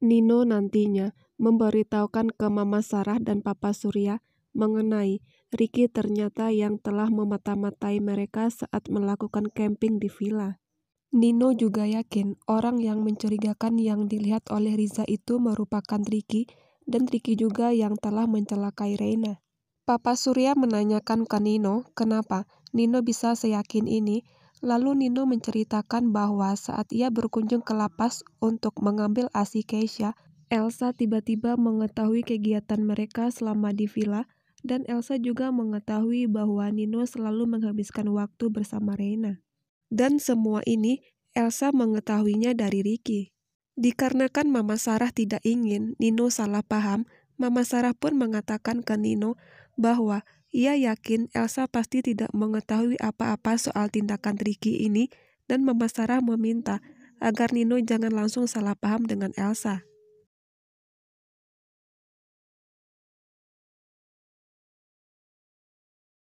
Nino nantinya memberitahukan ke Mama Sarah dan Papa Surya mengenai Ricky ternyata yang telah memata-matai mereka saat melakukan camping di villa. Nino juga yakin orang yang mencurigakan yang dilihat oleh Riza itu merupakan Ricky dan Ricky juga yang telah mencelakai Reina. Papa Surya menanyakan ke Nino kenapa Nino bisa seyakin ini Lalu Nino menceritakan bahwa saat ia berkunjung ke lapas untuk mengambil asi Keisha, Elsa tiba-tiba mengetahui kegiatan mereka selama di villa dan Elsa juga mengetahui bahwa Nino selalu menghabiskan waktu bersama Reina. Dan semua ini Elsa mengetahuinya dari Ricky. Dikarenakan Mama Sarah tidak ingin Nino salah paham, Mama Sarah pun mengatakan ke Nino bahwa ia yakin Elsa pasti tidak mengetahui apa-apa soal tindakan Ricky ini dan Mama Sarah meminta agar Nino jangan langsung salah paham dengan Elsa.